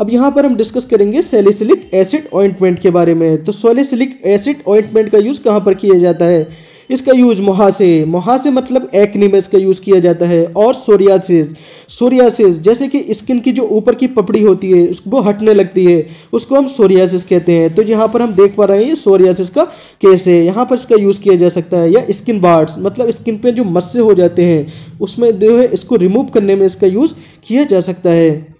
अब यहाँ पर हम डिस्कस करेंगे सेलिसिलिक एसिड ऑइंटमेंट के बारे में तो सोलिसिलिक एसिड ऑइंटमेंट का यूज़ कहाँ पर किया जाता है इसका यूज मुहासे मुहासे मतलब एक्ने में इसका यूज़ किया जाता है और सोरियासिस सोरियासिस जैसे कि स्किन की जो ऊपर की पपड़ी होती है उसको हटने लगती है उसको हम सोरियासिस कहते हैं तो यहाँ पर हम देख पा रहे हैं ये सोरियासिस का केस है यहाँ पर इसका यूज़ किया जा सकता है या स्किन बार्ड्स मतलब स्किन पे जो मस्से हो जाते हैं उसमें जो है इसको रिमूव करने में इसका यूज़ किया जा सकता है